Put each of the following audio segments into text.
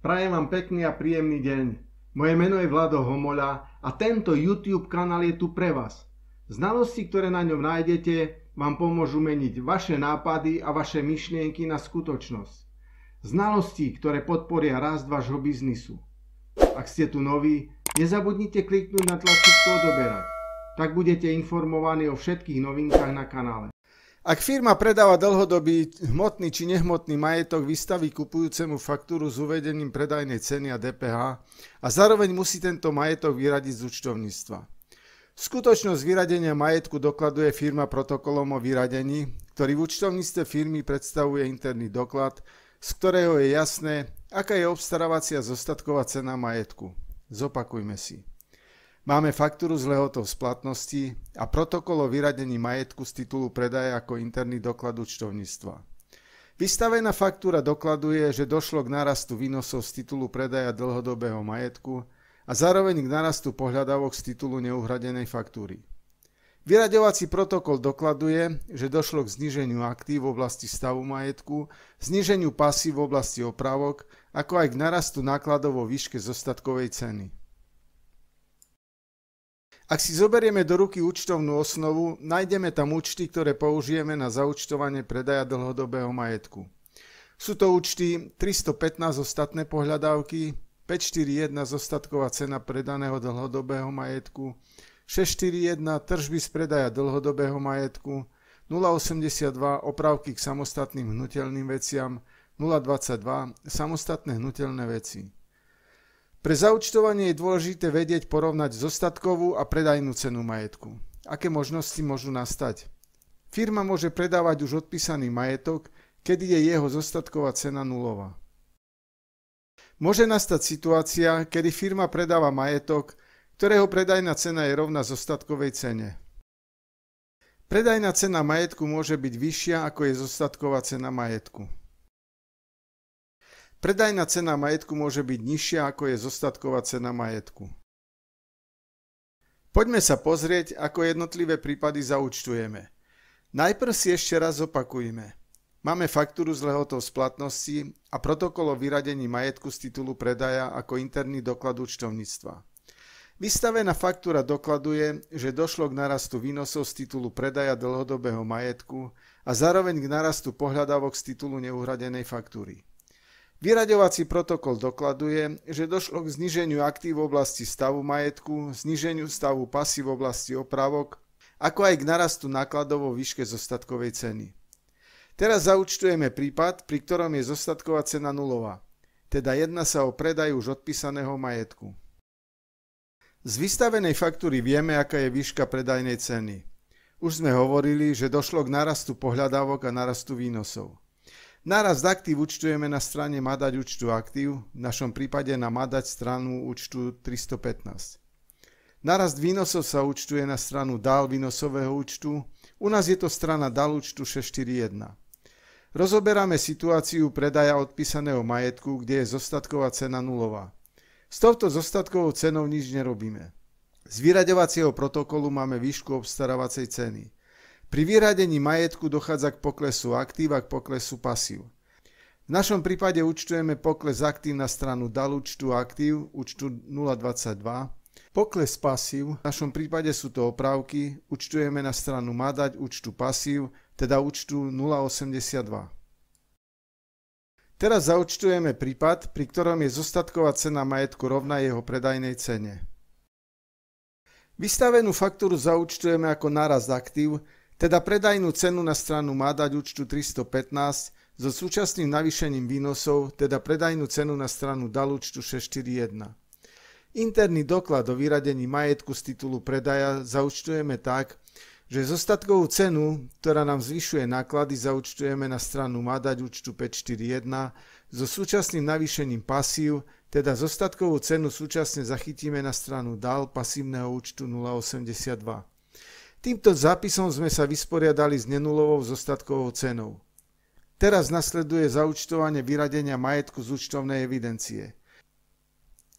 Prajem vám pekný a príjemný deň. Moje meno je Vlado Homola a tento YouTube kanál je tu pre vás. Znalosti, ktoré na ňom nájdete, vám pomôžu meniť vaše nápady a vaše myšlienky na skutočnosť. Znalosti, ktoré podporia rast vášho biznisu. Ak ste tu noví, nezabudnite kliknúť na tlačítko odoberať. Tak budete informovaní o všetkých novinkách na kanále. Ak firma predáva dlhodobý hmotný či nehmotný majetok, vystaví kupujúcemu faktúru s uvedením predajnej ceny a DPH a zároveň musí tento majetok vyradiť z účtovníctva. Skutočnosť vyradenia majetku dokladuje firma protokolom o vyradení, ktorý v účtovníctve firmy predstavuje interný doklad, z ktorého je jasné, aká je obstarávacia zostatková cena majetku. Zopakujme si. Máme faktúru z lehotov splatnosti a protokol o vyradení majetku z titulu predaja ako interný doklad účtovníctva. Vystavená faktúra dokladuje, že došlo k narastu výnosov z titulu predaja dlhodobého majetku a zároveň k narastu pohľadavok z titulu neuhradenej faktúry. Vyraďovací protokol dokladuje, že došlo k zníženiu aktív v oblasti stavu majetku, zníženiu pasív v oblasti opravok, ako aj k narastu nákladov vo výške zostatkovej ceny. Ak si zoberieme do ruky účtovnú osnovu, nájdeme tam účty, ktoré použijeme na zaučtovanie predaja dlhodobého majetku. Sú to účty 315 ostatné pohľadávky, 541 zostatková cena predaného dlhodobého majetku, 641 tržby z predaja dlhodobého majetku, 082 opravky k samostatným hnutelným veciam, 022 samostatné hnutelné veci. Pre zaučtovanie je dôležité vedieť porovnať zostatkovú a predajnú cenu majetku. Aké možnosti môžu nastať? Firma môže predávať už odpísaný majetok, kedy je jeho zostatková cena nulová. Môže nastať situácia, kedy firma predáva majetok, ktorého predajná cena je rovna zostatkovej cene. Predajná cena majetku môže byť vyššia ako je zostatková cena majetku. Predajná cena majetku môže byť nižšia ako je zostatková cena majetku. Poďme sa pozrieť, ako jednotlivé prípady zaučtujeme. Najprv si ešte raz opakujme. Máme faktúru s lehotou splatnosti a protokol o vyradení majetku z titulu predaja ako interný doklad účtovníctva. Vystavená faktúra dokladuje, že došlo k narastu výnosov z titulu predaja dlhodobého majetku a zároveň k narastu pohľadávok z titulu neuhradenej faktúry. Vyraďovací protokol dokladuje, že došlo k zniženiu aktív v oblasti stavu majetku, zniženiu stavu pasív v oblasti opravok, ako aj k narastu nákladov vo výške zostatkovej ceny. Teraz zaučtujeme prípad, pri ktorom je zostatková cena nulová, teda jedna sa o predaj už odpísaného majetku. Z vystavenej faktúry vieme, aká je výška predajnej ceny. Už sme hovorili, že došlo k narastu pohľadávok a narastu výnosov. Nárast aktív účtujeme na strane Madať účtu aktív, v našom prípade na Madať stranu účtu 315. Nárast výnosov sa účtuje na stranu DAL výnosového účtu, u nás je to strana DAL účtu 641. Rozoberáme situáciu predaja odpísaného majetku, kde je zostatková cena nulová. S touto zostatkovou cenou nič nerobíme. Z vyraďovacieho protokolu máme výšku obstarávacej ceny – pri vyradení majetku dochádza k poklesu aktív a k poklesu pasív. V našom prípade účtujeme pokles aktív na stranu dal účtu aktív, účtu 022. Pokles pasív, v našom prípade sú to oprávky, účtujeme na stranu madať účtu pasív, teda účtu 082. Teraz zaučtujeme prípad, pri ktorom je zostatková cena majetku rovná jeho predajnej cene. Vystavenú faktúru zaučtujeme ako náraz aktív, teda predajnú cenu na stranu má dať účtu 315 so súčasným navýšením výnosov, teda predajnú cenu na stranu dal účtu 641. Interný doklad o vyradení majetku z titulu predaja zaučtujeme tak, že zostatkovú cenu, ktorá nám zvyšuje náklady, zaučtujeme na stranu má dať účtu 541 so súčasným navýšením pasív, teda zostatkovú cenu súčasne zachytíme na stranu dal pasívneho účtu 082. Týmto zápisom sme sa vysporiadali s nenulovou zostatkovou cenou. Teraz nasleduje zaučtovanie vyradenia majetku z účtovnej evidencie.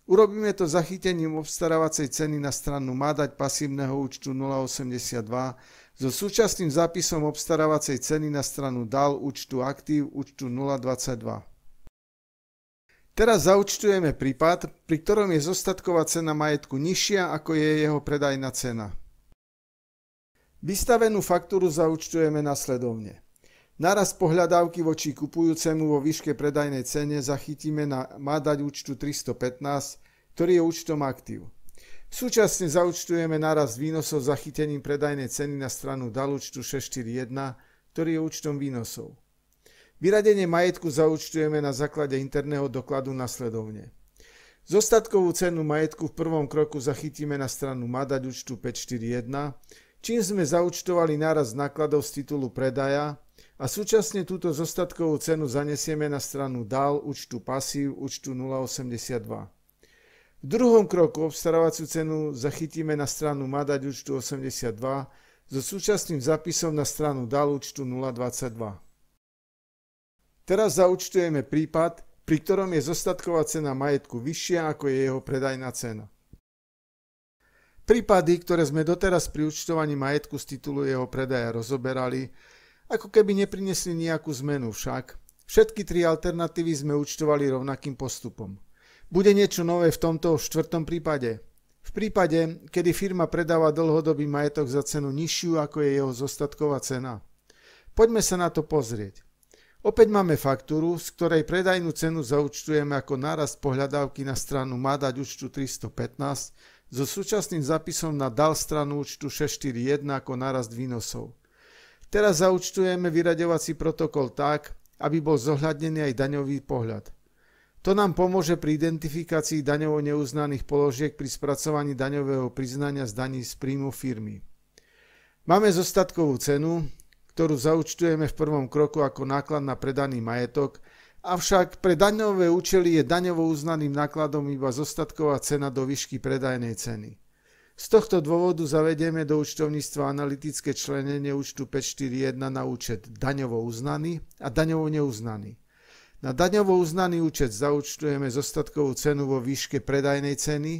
Urobíme to zachytením obstarávacej ceny na stranu mádať pasívneho účtu 082 so súčasným zápisom obstarávacej ceny na stranu dal účtu aktív účtu 022. Teraz zaučtujeme prípad, pri ktorom je zostatková cena majetku nižšia ako je jeho predajná cena. Vystavenú faktúru zaučtujeme nasledovne. Naraz pohľadávky voči kupujúcemu vo výške predajnej cene zachytíme na mádať účtu 315, ktorý je účtom aktív. Súčasne zaučtujeme naraz výnosov zachytením predajnej ceny na stranu účtu 641, ktorý je účtom výnosov. Vyradenie majetku zaučtujeme na základe interného dokladu nasledovne. Zostatkovú cenu majetku v prvom kroku zachytíme na stranu mádať účtu 541, čím sme zaučtovali náraz nákladov z titulu predaja a súčasne túto zostatkovú cenu zanesieme na stranu DAL účtu pasív účtu 082. V druhom kroku obstarávaciu cenu zachytíme na stranu Madať účtu 82 so súčasným zapisom na stranu DAL účtu 022. Teraz zaučtujeme prípad, pri ktorom je zostatková cena majetku vyššia ako je jeho predajná cena. Prípady, ktoré sme doteraz pri účtovaní majetku z titulu jeho predaja rozoberali, ako keby neprinesli nejakú zmenu však. Všetky tri alternatívy sme účtovali rovnakým postupom. Bude niečo nové v tomto štvrtom prípade? V prípade, kedy firma predáva dlhodobý majetok za cenu nižšiu, ako je jeho zostatková cena. Poďme sa na to pozrieť. Opäť máme faktúru, z ktorej predajnú cenu zaučtujeme ako nárast pohľadávky na stranu má dať účtu 315, so súčasným zapisom na dal stranu účtu 641 ako narast výnosov. Teraz zaučtujeme vyraďovací protokol tak, aby bol zohľadnený aj daňový pohľad. To nám pomôže pri identifikácii daňovo neuznaných položiek pri spracovaní daňového priznania z daní z príjmu firmy. Máme zostatkovú cenu, ktorú zaučtujeme v prvom kroku ako náklad na predaný majetok avšak pre daňové účely je daňovo uznaným nákladom iba zostatková cena do výšky predajnej ceny. Z tohto dôvodu zavedieme do účtovníctva analytické členenie účtu 541 na účet daňovo uznaný a daňovo neuznaný. Na daňovo uznaný účet zaúčtujeme zostatkovú cenu vo výške predajnej ceny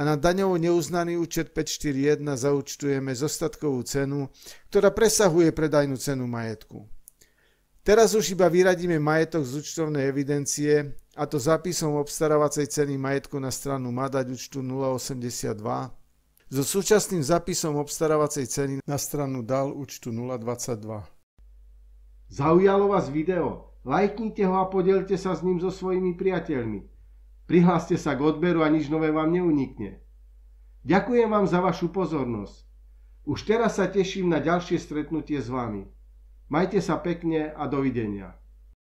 a na daňovo neuznaný účet 541 zaúčtujeme zostatkovú cenu, ktorá presahuje predajnú cenu majetku. Teraz už iba vyradíme majetok z účtovnej evidencie a to zapisom obstarávacej ceny majetku na stranu Madať účtu 082 so súčasným zapisom obstarávacej ceny na stranu DAL účtu 022. Zaujalo vás video? Lajknite ho a podelte sa s ním so svojimi priateľmi. Prihláste sa k odberu a nič nové vám neunikne. Ďakujem vám za vašu pozornosť. Už teraz sa teším na ďalšie stretnutie s vami. Majte sa pekne a dovidenia.